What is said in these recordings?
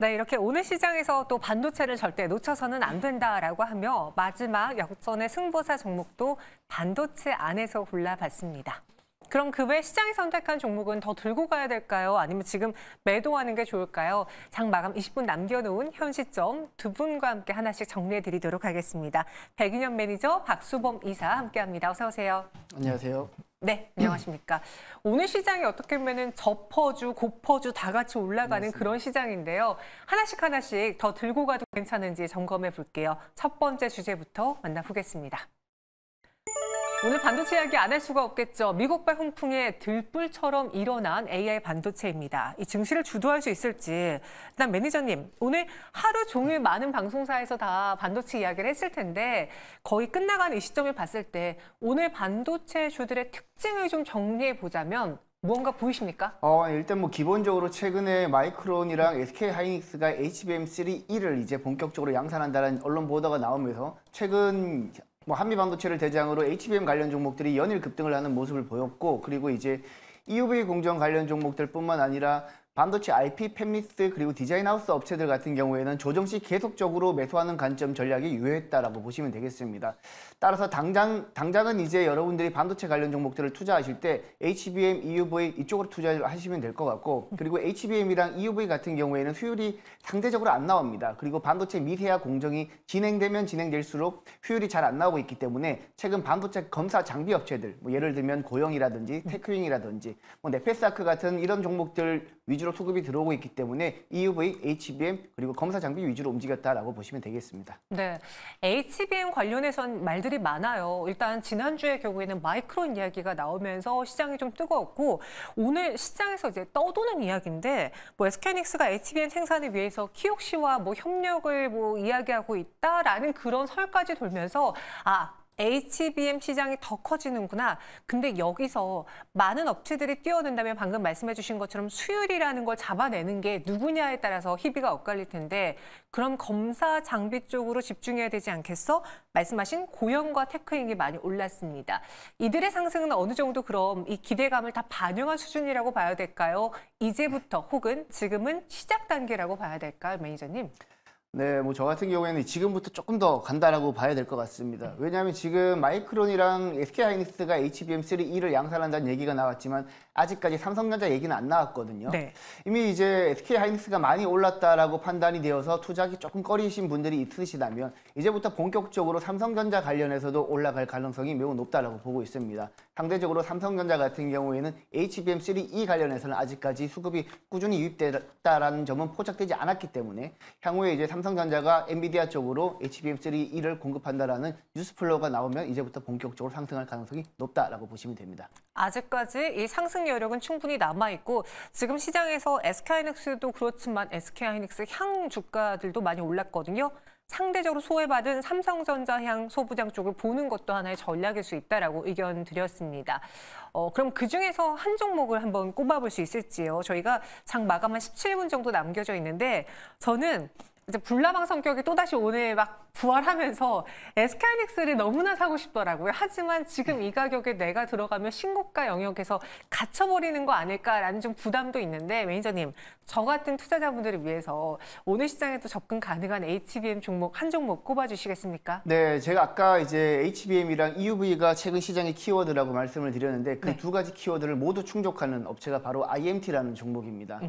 네, 이렇게 오늘 시장에서 또 반도체를 절대 놓쳐서는 안 된다라고 하며 마지막 역전의 승부사 종목도 반도체 안에서 골라봤습니다. 그럼 그 외 시장이 선택한 종목은 더 들고 가야 될까요? 아니면 지금 매도하는 게 좋을까요? 장 마감 20분 남겨놓은 현 시점 두 분과 함께 하나씩 정리해드리도록 하겠습니다. 백윤현 매니저, 박수범 이사 함께합니다. 어서 오세요. 안녕하세요. 네, 안녕하십니까. 오늘 시장이 어떻게 보면 접어주, 고퍼주 다 같이 올라가는 맞습니다. 그런 시장인데요. 하나씩 하나씩 더 들고 가도 괜찮은지 점검해 볼게요. 첫 번째 주제부터 만나보겠습니다. 오늘 반도체 이야기 안 할 수가 없겠죠. 미국발 홍풍에 들불처럼 일어난 AI 반도체입니다. 이 증시를 주도할 수 있을지. 일단 매니저님, 오늘 하루 종일 많은 방송사에서 다 반도체 이야기를 했을 텐데 거의 끝나가는 이 시점을 봤을 때 오늘 반도체 주들의 특징을 좀 정리해 보자면 무언가 보이십니까? 어, 일단 뭐 기본적으로 최근에 마이크론이랑 SK 하이닉스가 HBM3 1을 이제 본격적으로 양산한다는 언론 보도가 나오면서 최근 뭐 한미 반도체를 대장으로 HBM 관련 종목들이 연일 급등을 하는 모습을 보였고 그리고 이제 EUV 공정 관련 종목들뿐만 아니라 반도체 IP, 팹리스 그리고 디자인하우스 업체들 같은 경우에는 조정 시 계속적으로 매수하는 관점 전략이 유효했다라고 보시면 되겠습니다. 따라서 당장 당장은 이제 여러분들이 반도체 관련 종목들을 투자하실 때 HBM, EUV 이쪽으로 투자 하시면 될 것 같고 그리고 HBM이랑 EUV 같은 경우에는 수율이 상대적으로 안 나옵니다. 그리고 반도체 미세화 공정이 진행되면 진행될수록 수율이 잘 안 나오고 있기 때문에 최근 반도체 검사 장비 업체들 뭐 예를 들면 고영이라든지 테크윙이라든지 뭐 네페사크 같은 이런 종목들 위주로 위주로 수급이 들어오고 있기 때문에 EUV, HBM 그리고 검사 장비 위주로 움직였다라고 보시면 되겠습니다. 네, HBM 관련해선 말들이 많아요. 일단 지난주의 경우에는 마이크론 이야기가 나오면서 시장이 좀 뜨거웠고 오늘 시장에서 이제 떠도는 이야기인데 뭐 SK닉스가 HBM 생산을 위해서 키옥시와 뭐 협력을 뭐 이야기하고 있다라는 그런 설까지 돌면서 아 HBM 시장이 더 커지는구나. 근데 여기서 많은 업체들이 뛰어든다면 방금 말씀해 주신 것처럼 수율이라는 걸 잡아내는 게 누구냐에 따라서 희비가 엇갈릴 텐데 그럼 검사 장비 쪽으로 집중해야 되지 않겠어? 말씀하신 고형과 테크잉이 많이 올랐습니다. 이들의 상승은 어느 정도 그럼 이 기대감을 다 반영한 수준이라고 봐야 될까요? 이제부터 혹은 지금은 시작 단계라고 봐야 될까요, 매니저님? 네, 뭐 저 같은 경우에는 지금부터 조금 더 간다라고 봐야 될 것 같습니다. 왜냐하면 지금 마이크론이랑 SK하이닉스가 HBM3 E를 양산한다는 얘기가 나왔지만 아직까지 삼성전자 얘기는 안 나왔거든요. 네. 이미 이제 SK하이닉스가 많이 올랐다라고 판단이 되어서 투자하기 조금 꺼리신 분들이 있으시다면 이제부터 본격적으로 삼성전자 관련해서도 올라갈 가능성이 매우 높다라고 보고 있습니다. 상대적으로 삼성전자 같은 경우에는 HBM3 E 관련해서는 아직까지 수급이 꾸준히 유입됐다라는 점은 포착되지 않았기 때문에 향후에 이제 삼 삼성전자가 엔비디아 쪽으로 HBM3 1을 공급한다라는 뉴스플로우가 나오면 이제부터 본격적으로 상승할 가능성이 높다라고 보시면 됩니다. 아직까지 이 상승 여력은 충분히 남아 있고 지금 시장에서 SK하이닉스도 그렇지만 SK하이닉스 향 주가들도 많이 올랐거든요. 상대적으로 소외받은 삼성전자 향 소부장 쪽을 보는 것도 하나의 전략일 수 있다라고 의견 드렸습니다. 어, 그럼 그중에서 한 종목을 한번 꼽아볼 수 있을지요. 저희가 장 마감한 17분 정도 남겨져 있는데 저는 이제 불나방 성격이 또다시 오늘 막 부활하면서 에스카이닉스를 너무나 사고 싶더라고요. 하지만 지금 이 가격에 내가 들어가면 신고가 영역에서 갇혀버리는 거 아닐까라는 좀 부담도 있는데 매니저님, 저 같은 투자자분들을 위해서 오늘 시장에 또 접근 가능한 HBM 종목 한 종목 꼽아주시겠습니까? 네, 제가 아까 이제 HBM이랑 EUV가 최근 시장의 키워드라고 말씀을 드렸는데 그두 네. 가지 키워드를 모두 충족하는 업체가 바로 IMT라는 종목입니다.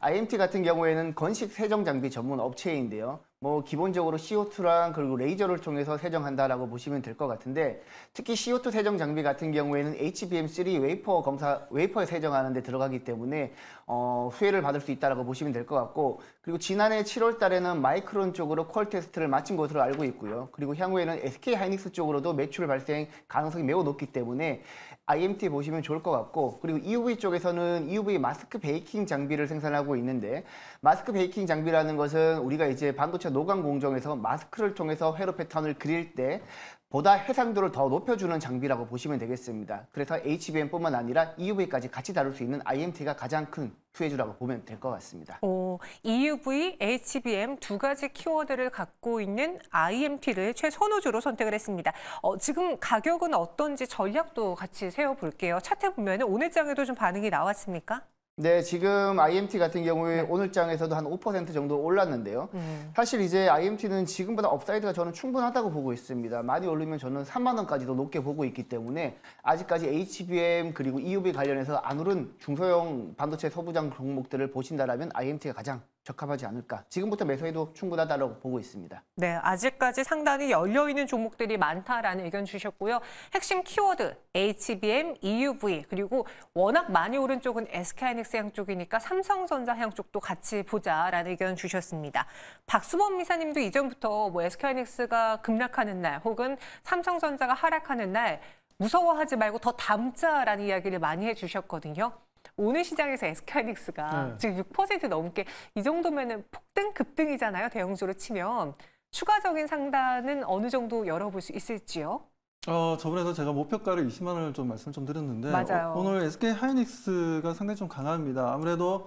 IMT 같은 경우에는 건식 세정 장비 전문 업체인 Deal. 뭐 기본적으로 CO2랑 그리고 레이저를 통해서 세정한다라고 보시면 될 것 같은데 특히 CO2 세정 장비 같은 경우에는 HBM3 웨이퍼 검사 웨이퍼에 세정하는데 들어가기 때문에 어, 수혜를 받을 수 있다라고 보시면 될 것 같고 그리고 지난해 7월 달에는 마이크론 쪽으로 퀄 테스트를 마친 것으로 알고 있고요. 그리고 향후에는 SK 하이닉스 쪽으로도 매출 발생 가능성이 매우 높기 때문에 IMT 보시면 좋을 것 같고 그리고 EUV 쪽에서는 EUV 마스크 베이킹 장비를 생산하고 있는데 마스크 베이킹 장비라는 것은 우리가 이제 반도체 전체 노광 공정에서 마스크를 통해서 회로 패턴을 그릴 때 보다 해상도를 더 높여주는 장비라고 보시면 되겠습니다. 그래서 HBM뿐만 아니라 EUV까지 같이 다룰 수 있는 IMT가 가장 큰 투해주라고 보면 될 것 같습니다. 오, 어, EUV, HBM 두 가지 키워드를 갖고 있는 IMT를 최선호주로 선택을 했습니다. 어, 지금 가격은 어떤지 전략도 같이 세워볼게요. 차트 보면 오늘 장에도 좀 반응이 나왔습니까? 네, 지금 IMT 같은 경우에 네. 오늘장에서도 한 5% 정도 올랐는데요. 음. 사실 이제 IMT는 지금보다 업사이드가 저는 충분하다고 보고 있습니다. 많이 오르면 저는 3만 원까지도 높게 보고 있기 때문에 아직까지 HBM 그리고 EUV 관련해서 안 오른 중소형 반도체 서부장 종목들을 보신다라면 IMT가 가장 적합하지 않을까. 지금부터 매수해도 충분하다고 보고 있습니다. 네, 아직까지 상당히 열려있는 종목들이 많다라는 의견 주셨고요. 핵심 키워드 HBM, EUV 그리고 워낙 많이 오른 쪽은 SK하이닉스 쪽이니까 삼성전자 향 쪽도 같이 보자라는 의견 주셨습니다. 박수범 미사님도 이전부터 뭐 SK하이닉스가 급락하는 날 혹은 삼성전자가 하락하는 날 무서워하지 말고 더 담자라는 이야기를 많이 해주셨거든요. 오늘 시장에서 SK하이닉스가 네. 지금 6% 넘게 이 정도면은 폭등 급등이잖아요. 대형주로 치면 추가적인 상단은 어느 정도 열어볼 수 있을지요? 어, 저번에도 제가 목표가를 20만 원을 좀 말씀 좀 드렸는데 맞아요. 어, 오늘 SK 하이닉스가 상당히 좀 강합니다. 아무래도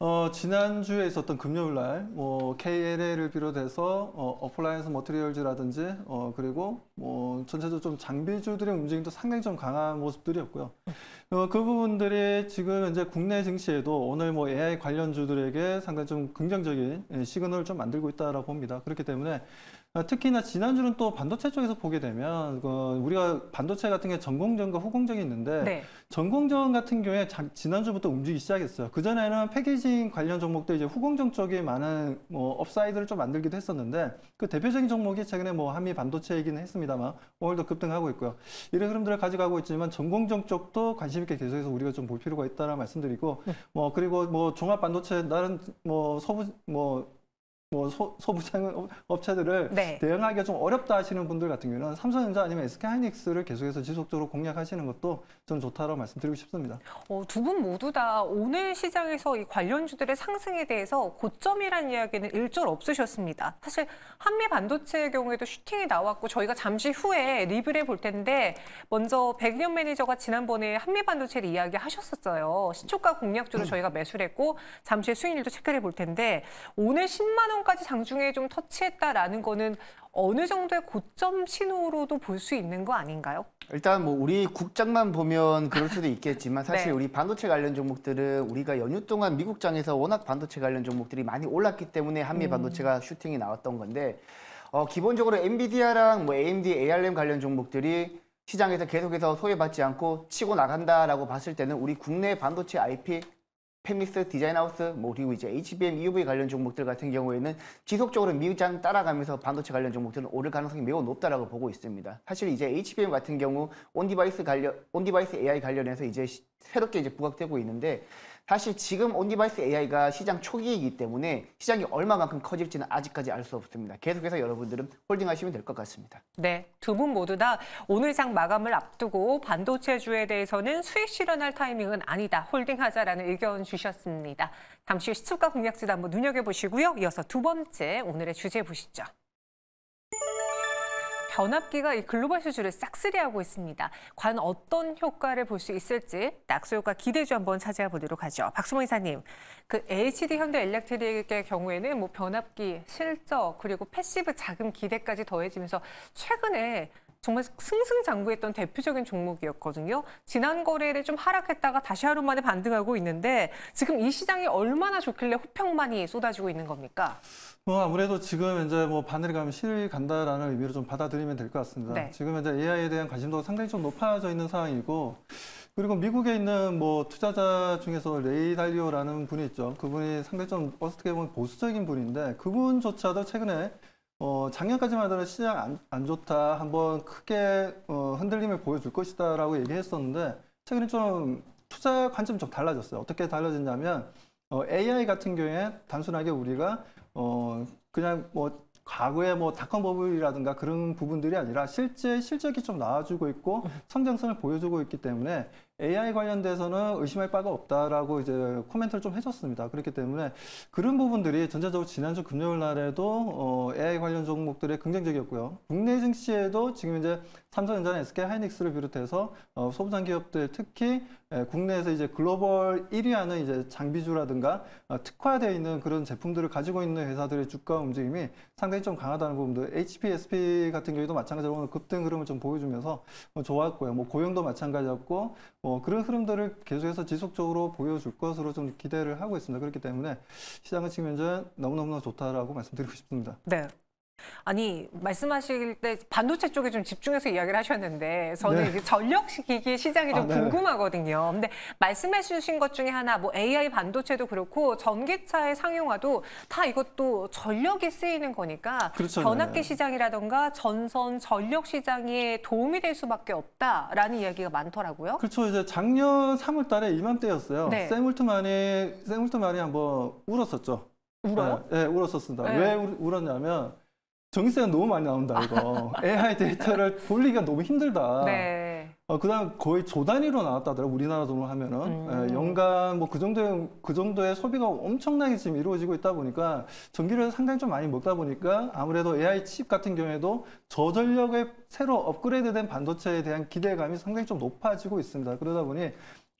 어, 지난주에 있었던 금요일 날, 뭐, KLA를 비롯해서, 어, 어플라이언스 머트리얼즈라든지, 어, 그리고, 뭐, 전체적으로 좀 장비주들의 움직임도 상당히 좀 강한 모습들이었고요. 어, 그 부분들이 지금 이제 국내 증시에도 오늘 뭐 AI 관련주들에게 상당히 좀 긍정적인 예, 시그널을 좀 만들고 있다라고 봅니다. 그렇기 때문에, 어, 특히나 지난주는 또 반도체 쪽에서 보게 되면 그 우리가 반도체 같은 게 전공정과 후공정이 있는데 네. 전공정 같은 경우에 지난주부터 움직이기 시작했어요. 그 전에는 패키징 관련 종목들 이제 후공정 쪽에 많은 뭐 업사이드를 좀 만들기도 했었는데 그 대표적인 종목이 최근에 뭐 한미 반도체이기는 했습니다만 오늘도 급등하고 있고요. 이런 흐름들을 가져가고 있지만 전공정 쪽도 관심 있게 계속해서 우리가 좀 볼 필요가 있다는 말씀드리고 네. 뭐 그리고 뭐 종합 반도체 다른 뭐 서부 뭐뭐 소, 부장 업체들을 네. 대응하기가 좀 어렵다 하시는 분들 같은 경우는 삼성전자 아니면 SK하이닉스를 계속해서 지속적으로 공략하시는 것도 저는 좋다고 말씀드리고 싶습니다. 어, 두 분 모두 다 오늘 시장에서 이 관련주들의 상승에 대해서 고점이라는 이야기는 일절 없으셨습니다. 사실 한미 반도체의 경우에도 슈팅이 나왔고 저희가 잠시 후에 리뷰를 해볼 텐데 먼저 백년 매니저가 지난번에 한미 반도체를 이야기하셨었어요. 신초가 공략주로 저희가 매수했고 를 잠시 후에 수익률도 체크해 를볼 텐데 오늘 10만 원 신호등까지 장중에 좀 터치했다라는 거는 어느 정도의 고점 신호로도 볼 수 있는 거 아닌가요? 일단 뭐 우리 국장만 보면 그럴 수도 있겠지만 사실 네. 우리 반도체 관련 종목들은 우리가 연휴 동안 미국장에서 워낙 반도체 관련 종목들이 많이 올랐기 때문에 한미 음. 반도체가 슈팅이 나왔던 건데 어, 기본적으로 엔비디아랑 뭐 AMD, ARM 관련 종목들이 시장에서 계속해서 소외받지 않고 치고 나간다라고 봤을 때는 우리 국내 반도체 IP 팬믹스, 디자인하우스, 뭐 그리고 이제 HBM, EUV 관련 종목들 같은 경우에는 지속적으로 미장 따라가면서 반도체 관련 종목들은 오를 가능성이 매우 높다라고 보고 있습니다. 사실 이제 HBM 같은 경우 온디바이스 관련, 온디바이스 AI 관련해서 이제 새롭게 이제 부각되고 있는데 사실 지금 온디바이스 AI가 시장 초기이기 때문에 시장이 얼마만큼 커질지는 아직까지 알 수 없습니다. 계속해서 여러분들은 홀딩하시면 될 것 같습니다. 네, 두 분 모두 다 오늘 장 마감을 앞두고 반도체주에 대해서는 수익 실현할 타이밍은 아니다. 홀딩하자라는 의견 주셨습니다. 잠시 시초가 공략지도 한번 눈여겨보시고요. 이어서 두 번째 오늘의 주제 보시죠. 변압기가이 글로벌 수주를 싹쓸이하고 있습니다. 과연 어떤 효과를 볼 수 있을지 낙수효과 기대주 한번 찾아와 보도록 하죠. 박수모 이사님, 그 HD 현대 엘렉트릭의 경우에는 뭐 변압기, 실적, 그리고 패시브 자금 기대까지 더해지면서 최근에 정말 승승장구했던 대표적인 종목이었거든요. 지난 거래를좀 하락했다가 다시 하루 만에 반등하고 있는데 지금 이 시장이 얼마나 좋길래 호평만이 쏟아지고 있는 겁니까? 뭐 아무래도 지금 이제 뭐 바늘이 가면 실이 간다라는 의미로 좀 받아들이면 될 것 같습니다. 네. 지금 이제 AI에 대한 관심도가 상당히 좀 높아져 있는 상황이고 그리고 미국에 있는 뭐 투자자 중에서 레이 달리오라는 분이 있죠. 그분이 상당히 좀 어떻게 보면 보수적인 분인데 그분조차도 최근에 어, 작년까지만 하더라도 시장 안, 안 좋다, 한번 크게 어, 흔들림을 보여줄 것이다 라고 얘기했었는데 최근에 좀 투자 관점이 좀 달라졌어요. 어떻게 달라졌냐면 어, AI 같은 경우에 단순하게 우리가 어, 그냥 뭐 과거의 뭐 닷컴 버블이라든가 그런 부분들이 아니라 실제 실적이 좀 나와주고 있고 음. 성장성을 보여주고 있기 때문에 AI 관련돼서는 의심할 바가 없다라고 이제 코멘트를 좀 해줬습니다. 그렇기 때문에 그런 부분들이 전체적으로 지난주 금요일 날에도 어 AI 관련 종목들의 긍정적이었고요. 국내 증시에도 지금 이제 삼성전자, SK 하이닉스를 비롯해서 어, 소부장 기업들 특히 예, 국내에서 이제 글로벌 1위하는 이제 장비주라든가 어, 특화되어 있는 그런 제품들을 가지고 있는 회사들의 주가 움직임이 상당히 좀 강하다는 부분도 HP, SP 같은 경우도 마찬가지로 오늘 급등 흐름을 좀 보여주면서 어, 좋았고요. 뭐 고용도 마찬가지였고 어, 그런 흐름들을 계속해서 지속적으로 보여줄 것으로 좀 기대를 하고 있습니다. 그렇기 때문에 시장은 지금 너무너무 좋다라고 말씀드리고 싶습니다. 네. 아니 말씀하실 때 반도체 쪽에 좀 집중해서 이야기를 하셨는데 저는 네. 전력 기기 시장이 좀 아, 네. 궁금하거든요. 근데 말씀해 주신 것 중에 하나 뭐 AI 반도체도 그렇고 전기차의 상용화도 다 이것도 전력이 쓰이는 거니까 그렇죠, 변압기 네. 시장이라던가 전선 전력 시장에 도움이 될 수밖에 없다라는 이야기가 많더라고요. 그렇죠. 이제 작년 3월 달에 이맘때였어요. 네. 샘 울트만이 샘 울트만이 한번 울었었죠. 울어요? 네, 네 울었었습니다. 네. 왜 울, 울었냐면 정기세가 너무 많이 나온다 이거 AI 데이터를 돌리기가 너무 힘들다. 네. 어, 그다음 거의 조 단위로 나왔다더라 우리나라 돈으로 하면은 음. 에, 예, 연간 뭐그 정도의 그 정도의 소비가 엄청나게 지금 이루어지고 있다 보니까 전기를 상당히 좀 많이 먹다 보니까 아무래도 AI 칩 같은 경우에도 저전력의 새로 업그레이드된 반도체에 대한 기대감이 상당히 좀 높아지고 있습니다. 그러다 보니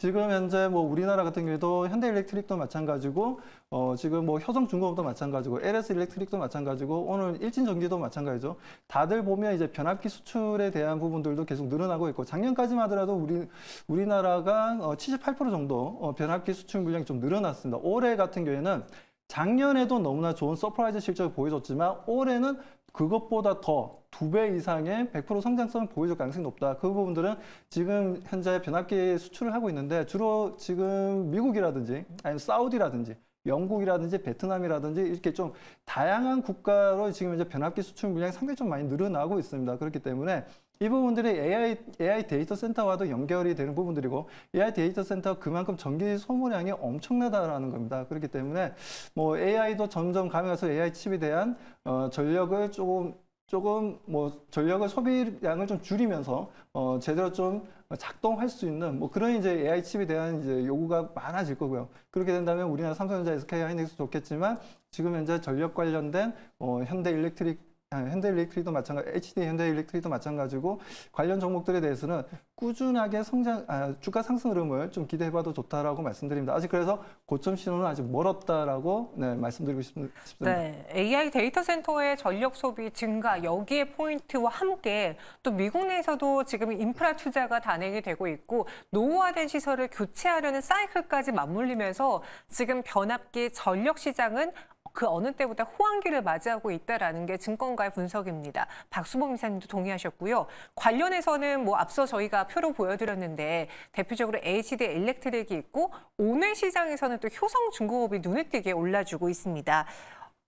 지금 현재 뭐 우리나라 같은 경우도 에 현대일렉트릭도 마찬가지고 어 지금 뭐 효성중공업도 마찬가지고 LS 일렉트릭도 마찬가지고 오늘 일진전기도 마찬가지죠. 다들 보면 이제 변압기 수출에 대한 부분들도 계속 늘어나고 있고 작년까지만 하더라도 우리 우리나라가 어78% 정도 어 변압기 수출 물량이 좀 늘어났습니다. 올해 같은 경우에는 작년에도 너무나 좋은 서프라이즈 실적을 보여줬지만 올해는 그것보다 더 두 배 이상의 100% 성장성을 보여줄 가능성이 높다. 그 부분들은 지금 현재 변압기 수출을 하고 있는데 주로 지금 미국이라든지 아니면 사우디라든지 영국이라든지 베트남이라든지 이렇게 좀 다양한 국가로 지금 이제 변압기 수출 물량이 상당히 좀 많이 늘어나고 있습니다. 그렇기 때문에 이 부분들이 AI, AI 데이터 센터와도 연결이 되는 부분들이고 AI 데이터 센터 그만큼 전기 소모량이 엄청나다라는 겁니다. 그렇기 때문에 뭐 AI도 점점 가면서 AI 칩에 대한 어, 전력을 조금 조금 뭐 전력을 소비량을 좀 줄이면서 어 제대로 좀 작동할 수 있는 뭐 그런 이제 AI 칩에 대한 이제 요구가 많아질 거고요. 그렇게 된다면 우리나라 삼성전자, SK 하이닉스 좋겠지만 지금 현재 전력 관련된 어 현대 일렉트릭 아, 현대 일렉트리도 마찬가지, HD 현대 일렉트리도 마찬가지고 관련 종목들에 대해서는 꾸준하게 성장, 아, 주가 상승 흐름을 좀 기대해봐도 좋다라고 말씀드립니다. 아직 그래서 고점 신호는 아직 멀었다라고 네, 말씀드리고 싶습니다. 네, AI 데이터 센터의 전력 소비 증가 여기에 포인트와 함께 또 미국 내에서도 지금 인프라 투자가 단행이 되고 있고 노후화된 시설을 교체하려는 사이클까지 맞물리면서 지금 변압기 전력 시장은 그 어느 때보다 호황기를 맞이하고 있다라는 게 증권가의 분석입니다. 박수범 이사님도 동의하셨고요. 관련해서는 뭐 앞서 저희가 표로 보여드렸는데 대표적으로 HD 엘렉트릭이 있고 오늘 시장에서는 또 효성 중공업이 눈에 띄게 올라주고 있습니다.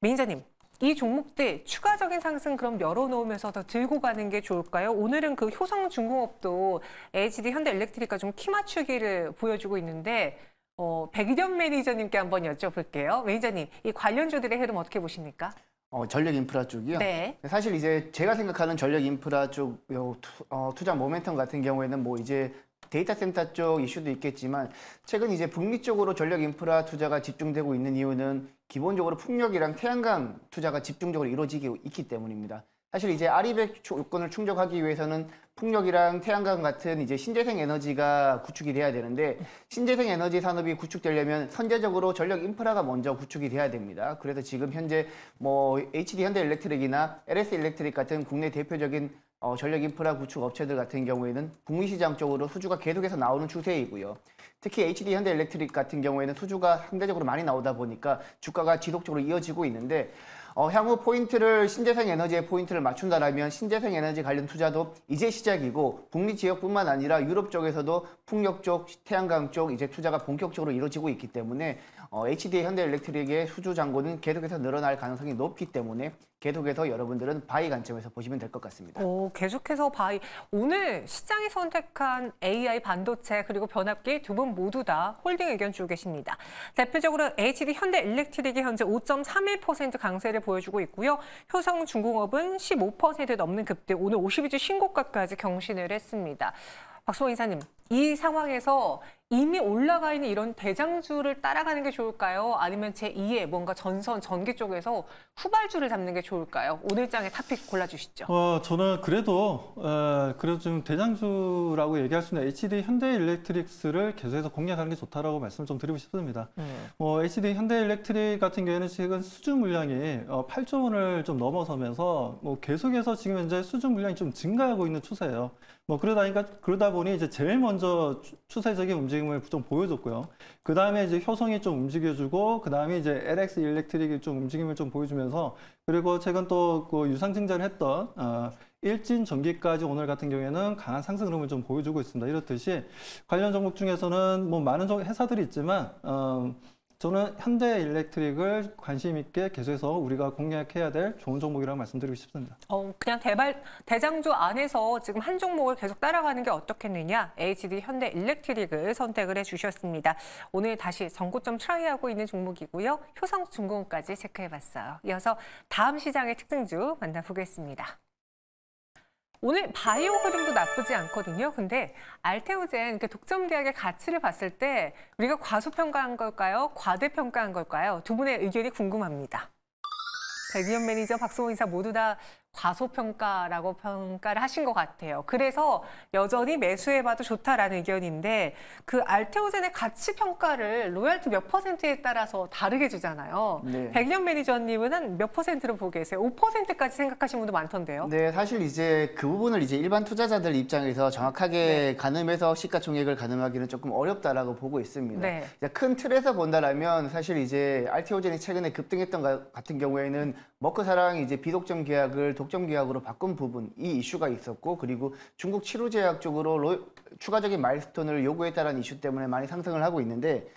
민니님이 종목들 추가적인 상승 그럼 열어놓으면서 더 들고 가는 게 좋을까요? 오늘은 그 효성중공업도 HD 현대엘렉트릭과좀 키 맞추기를 보여주고 있는데 어, 백이전 매니저님께 한번 여쭤볼게요. 매니저님, 이 관련주들의 흐름 어떻게 보십니까? 어, 전력 인프라 쪽이요. 네. 사실 이제 제가 생각하는 전력 인프라 쪽 투, 어, 투자 모멘텀 같은 경우에는 뭐 이제 데이터 센터 쪽 이슈도 있겠지만 최근 이제 북미 쪽으로 전력 인프라 투자가 집중되고 있는 이유는 기본적으로 풍력이랑 태양광 투자가 집중적으로 이루어지고 있기 때문입니다. 사실 이제 아리백 조건을 충족하기 위해서는 풍력이랑 태양광 같은 이제 신재생 에너지가 구축이 돼야 되는데 신재생 에너지 산업이 구축되려면 선제적으로 전력 인프라가 먼저 구축이 돼야 됩니다. 그래서 지금 현재 뭐 HD 현대 일렉트릭이나 LS 일렉트릭 같은 국내 대표적인 어, 전력 인프라 구축 업체들 같은 경우에는 북미 시장 쪽으로 수주가 계속해서 나오는 추세이고요. 특히 HD 현대 일렉트릭 같은 경우에는 수주가 상대적으로 많이 나오다 보니까 주가가 지속적으로 이어지고 있는데 어, 향후 포인트를 신재생 에너지의 포인트를 맞춘다라면 신재생 에너지 관련 투자도 이제 시작이고 북미 지역뿐만 아니라 유럽 쪽에서도 풍력 쪽, 태양광 쪽 이제 투자가 본격적으로 이루어지고 있기 때문에 어, h d 현대엘렉트릭의 수주 잔고는 계속해서 늘어날 가능성이 높기 때문에 계속해서 여러분들은 바이 관점에서 보시면 될 것 같습니다. 오, 계속해서 바이. 오늘 시장이 선택한 AI 반도체 그리고 변압기 두 분 모두 다 홀딩 의견 주고 계십니다. 대표적으로 HD 현대 일렉트릭이 현재 5.31% 강세를 보여주고 있고요. 효성 중공업은 15% 넘는 급등, 오늘 52주 신고가까지 경신을 했습니다. 박수홍 이사님, 이 상황에서 이미 올라가 있는 이런 대장주를 따라가는 게 좋을까요? 아니면 제2의 뭔가 전선, 전기 쪽에서 후발주를 잡는 게 좋을까요? 오늘장의 탑픽 골라주시죠. 어, 저는 그래도 어, 그래도 지금 대장주라고 얘기할 수는 있 HD 현대일렉트릭스를 계속해서 공략하는 게 좋다라고 말씀을 좀 드리고 싶습니다. 음. 어, HD 현대일렉트릭 같은 경우에는 최근 수주 물량이 어, 8조 원을 좀 넘어서면서 뭐 계속해서 지금 현재 수주 물량이 좀 증가하고 있는 추세예요. 뭐 그러다니까 그러다 보니 이제 제일 먼저 추세적인 움직임을 좀 보여줬고요. 그 다음에 이제 효성이 좀 움직여주고 그 다음에 이제 LX 일렉트릭이 좀 움직임을 좀 보여주면서 그리고 최근 또그 유상증자를 했던 어, 일진 전기까지 오늘 같은 경우에는 강한 상승 흐름을 좀 보여주고 있습니다. 이렇듯이 관련 종목 중에서는 뭐 많은 회사들이 있지만 어, 저는 현대 일렉트릭을 관심 있게 계속해서 우리가 공략해야 될 좋은 종목이라고 말씀드리고 싶습니다. 어, 그냥 대발, 대장조 안에서 지금 한 종목을 계속 따라가는 게 어떻겠느냐. HD 현대 일렉트릭을 선택을 해주셨습니다. 오늘 다시 전고점 트라이하고 있는 종목이고요. 효성 중공까지 체크해봤어요. 이어서 다음 시장의 특징주 만나보겠습니다. 오늘 바이오 흐름도 나쁘지 않거든요. 근데 알테오젠 그 독점 계약의 가치를 봤을 때 우리가 과소평가한 걸까요? 과대평가한 걸까요? 두 분의 의견이 궁금합니다. 백위원 매니저, 박수호 이사 모두 다 과소평가라고 평가를 하신 것 같아요. 그래서 여전히 매수해봐도 좋다라는 의견인데 그 알테오젠의 가치 평가를 로열티 몇 퍼센트에 따라서 다르게 주잖아요. 네. 백년 매니저님은 몇 퍼센트로 보고 계세요? 5%까지 생각하시는 분도 많던데요. 네, 사실 이제 그 부분을 이제 일반 투자자들 입장에서 정확하게 네. 가늠해서 시가총액을 가늠하기는 조금 어렵다라고 보고 있습니다. 네. 큰 틀에서 본다라면 사실 이제 알테오젠이 최근에 급등했던 같은 경우에는 먹고사랑 이제 비독점 계약을 독점 계약으로 바꾼 부분 이 이슈가 있었고 그리고 중국 치료제약 쪽으로 로, 추가적인 마일스톤을 요구했다는 이슈 때문에 많이 상승을 하고 있는데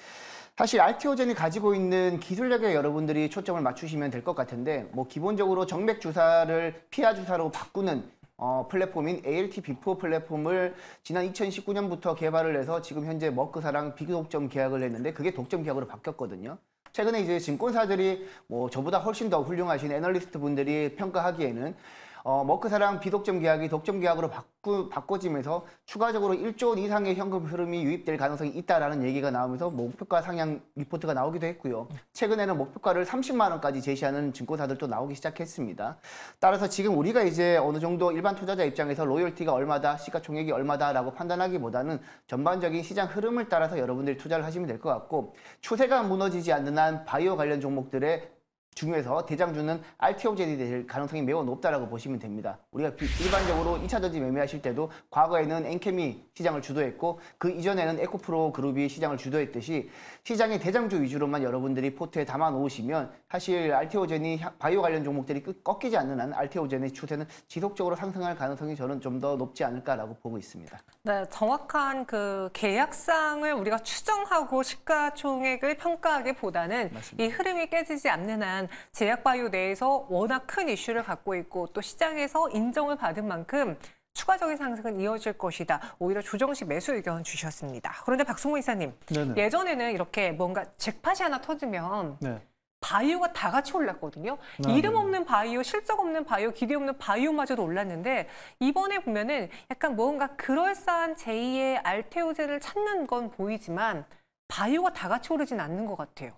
사실 RTO젠이 가지고 있는 기술력에 여러분들이 초점을 맞추시면 될 것 같은데 뭐 기본적으로 정맥 주사를 피하 주사로 바꾸는 어, 플랫폼인 ALT 비포 플랫폼을 지난 2019년부터 개발을 해서 지금 현재 머크사랑 비독점 계약을 했는데 그게 독점 계약으로 바뀌었거든요. 최근에 이제 증권사들이 뭐 저보다 훨씬 더 훌륭하신 애널리스트 분들이 평가하기에는 어, 머크사랑 비독점 계약이 독점 계약으로 바꾸, 바꿔지면서 추가적으로 1조 원 이상의 현금 흐름이 유입될 가능성이 있다라는 얘기가 나오면서 목표가 상향 리포트가 나오기도 했고요. 최근에는 목표가를 30만 원까지 제시하는 증권사들도 나오기 시작했습니다. 따라서 지금 우리가 이제 어느 정도 일반 투자자 입장에서 로열티가 얼마다, 시가총액이 얼마다라고 판단하기보다는 전반적인 시장 흐름을 따라서 여러분들이 투자를 하시면 될 것 같고 추세가 무너지지 않는 한 바이오 관련 종목들의 중에서 대장주는 RTO 젤이 될 가능성이 매우 높다라고 보시면 됩니다. 우리가 일반적으로 2차 전지 매매하실 때도 과거에는 엔케미 시장을 주도했고 그 이전에는 에코프로 그룹이 시장을 주도했듯이 시장의 대장주 위주로만 여러분들이 포트에 담아 놓으시면 사실 RTO 젠이 바이오 관련 종목들이 꺾이지 않는 한 RTO 젠의 추세는 지속적으로 상승할 가능성이 저는 좀 더 높지 않을까라고 보고 있습니다. 네, 정확한 그 계약상을 우리가 추정하고 시가총액을 평가하기보다는 맞습니다. 이 흐름이 깨지지 않는 한 있지만 제약바이오 내에서 워낙 큰 이슈를 갖고 있고 또 시장에서 인정을 받은 만큼 추가적인 상승은 이어질 것이다. 오히려 조정 식 매수 의견 주셨습니다. 그런데 박승호 이사님, 네네. 예전에는 이렇게 뭔가 잭팟이 하나 터지면 네. 바이오가 다 같이 올랐거든요. 아, 이름 네. 없는 바이오, 실적 없는 바이오, 기대 없는 바이오마저도 올랐는데 이번에 보면은 약간 뭔가 그럴싸한 제2의 알테오제를 찾는 건 보이지만 바이오가 다 같이 오르진 않는 것 같아요.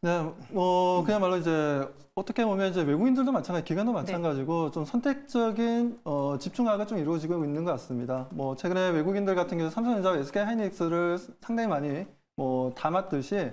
네, 뭐 그야말로 이제 어떻게 보면 이제 외국인들도 마찬가지, 기관도 네. 마찬가지고 네. 좀 선택적인 어, 집중화가 좀 이루어지고 있는 것 같습니다. 뭐 최근에 외국인들 같은 경우 삼성전자, SK 하이닉스를 상당히 많이 뭐 담았듯이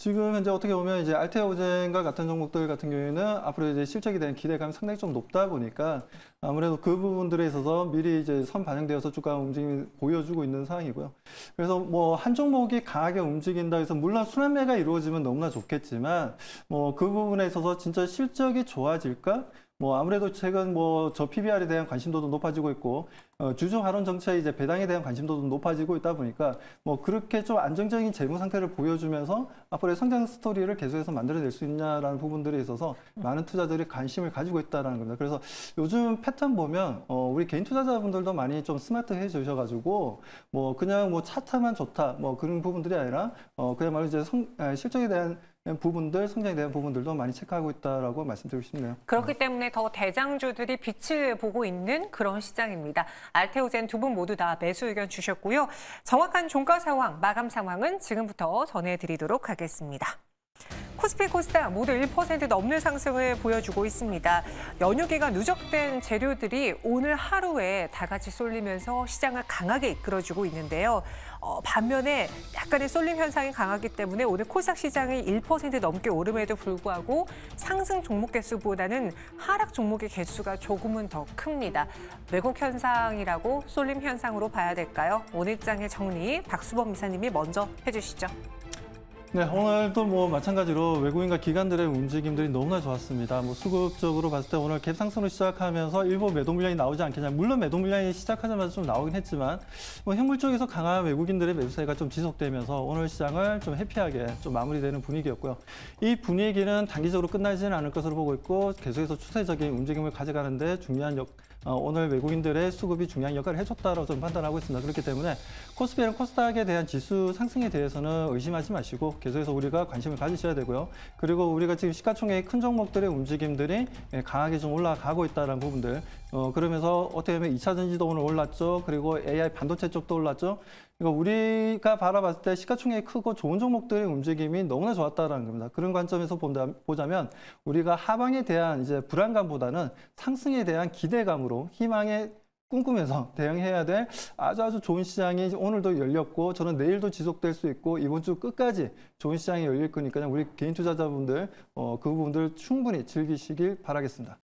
지금 이제 어떻게 보면 이제 알테오젠과 같은 종목들 같은 경우에는 앞으로 이제 실적에 대한 기대감이 상당히 좀 높다 보니까 아무래도 그 부분들에 있어서 미리 이제 선 반영되어서 주가 움직임이 보여주고 있는 상황이고요. 그래서 뭐 한 종목이 강하게 움직인다 해서 물론 순환매가 이루어지면 너무나 좋겠지만 뭐 그 부분에 있어서 진짜 실적이 좋아질까? 뭐 아무래도 최근 뭐 저 PBR에 대한 관심도도 높아지고 있고 어, 주주 발언 정책 이제 배당에 대한 관심도도 높아지고 있다 보니까 뭐 그렇게 좀 안정적인 재무 상태를 보여주면서 앞으로의 성장 스토리를 계속해서 만들어낼 수 있냐라는 부분들에 있어서 많은 투자들이 관심을 가지고 있다라는 겁니다. 그래서 요즘 패턴 보면 어, 우리 개인 투자자분들도 많이 좀 스마트해 져셔가지고뭐 그냥 뭐 차타만 좋다 뭐 그런 부분들이 아니라 어, 그야말로 이제 성, 실적에 대한 부분들, 성장에 대한 부분들도 많이 체크하고 있다라고 말씀드리고 싶네요. 그렇기 때문에 더 대장주들이 빛을 보고 있는 그런 시장입니다. 알테오젠 두 분 모두 다 매수 의견 주셨고요. 정확한 종가 상황, 마감 상황은 지금부터 전해드리도록 하겠습니다. 코스피 코스닥 모두 1% 넘는 상승을 보여주고 있습니다. 연휴기간 누적된 재료들이 오늘 하루에 다 같이 쏠리면서 시장을 강하게 이끌어주고 있는데요. 어, 반면에 약간의 쏠림 현상이 강하기 때문에 오늘 코스닥 시장이 1% 넘게 오름에도 불구하고 상승 종목 개수보다는 하락 종목의 개수가 조금은 더 큽니다. 왜곡 현상이라고 쏠림 현상으로 봐야 될까요? 오늘 장의 정리 박수범 이사님이 먼저 해주시죠. 네, 오늘도 뭐 마찬가지로 외국인과 기관들의 움직임들이 너무나 좋았습니다. 뭐 수급적으로 봤을 때 오늘 갭 상승으로 시작하면서 일부 매도 물량이 나오지 않겠냐. 물론 매도 물량이 시작하자마자 좀 나오긴 했지만 뭐 현물 쪽에서 강한 외국인들의 매수세가 좀 지속되면서 오늘 시장을 좀 해피하게 좀 마무리되는 분위기였고요. 이 분위기는 단기적으로 끝나지는 않을 것으로 보고 있고 계속해서 추세적인 움직임을 가져가는데 중요한 역 어, 오늘 외국인들의 수급이 중요한 역할을 해줬다고 라 저는 판단하고 있습니다. 그렇기 때문에 코스피랑 코스닥에 대한 지수 상승에 대해서는 의심하지 마시고 계속해서 우리가 관심을 가지셔야 되고요. 그리고 우리가 지금 시가총액 큰 종목들의 움직임들이 예, 강하게 좀 올라가고 있다는 부분들 어, 그러면서 어떻게 보면 2차 전지도 오늘 올랐죠. 그리고 AI 반도체 쪽도 올랐죠. 그러니까 우리가 바라봤을 때 시가총액이 크고 좋은 종목들의 움직임이 너무나 좋았다라는 겁니다. 그런 관점에서 본다, 보자면 우리가 하방에 대한 이제 불안감보다는 상승에 대한 기대감으로 희망에 꿈꾸면서 대응해야 될 아주 아주 좋은 시장이 오늘도 열렸고 저는 내일도 지속될 수 있고 이번 주 끝까지 좋은 시장이 열릴 거니까요. 우리 개인 투자자분들 어, 그 부분들 충분히 즐기시길 바라겠습니다.